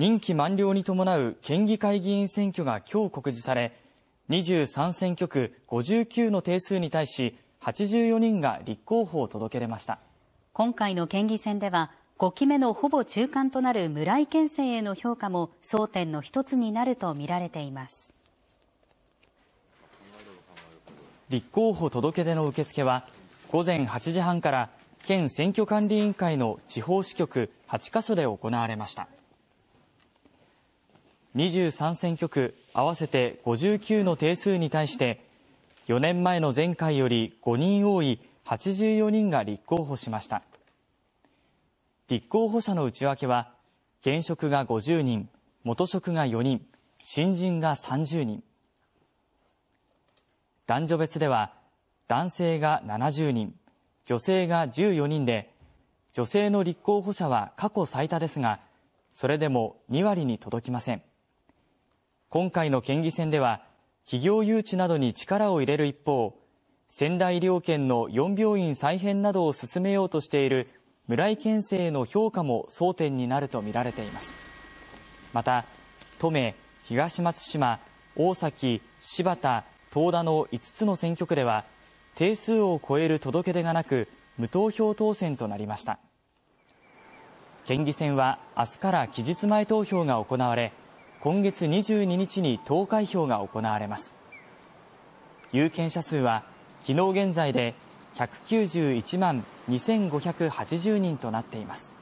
任期満了に伴う県議会議員選挙が今日告示され、23選挙区59の定数に対し、84人が立候補を届け出ました。今回の県議選では、5期目のほぼ中間となる村井県政への評価も争点の一つになると見られています。立候補届出の受付は、午前8時半から県選挙管理委員会の地方支局8カ所で行われました。23選挙区合わせて59の定数に対して4年前の前回より5人多い84人が立候補しました立候補者の内訳は現職が50人元職が4人新人が30人男女別では男性が70人女性が14人で女性の立候補者は過去最多ですがそれでも2割に届きません今回の県議選では、企業誘致などに力を入れる一方、仙台両県の4病院再編などを進めようとしている村井県政への評価も争点になるとみられています。また、都名、東松島、大崎、柴田、遠田の5つの選挙区では、定数を超える届け出がなく、無投票当選となりました。県議選は明日から期日前投票が行われ、今月22日に投開票が行われます有権者数は昨日現在で191万2580人となっています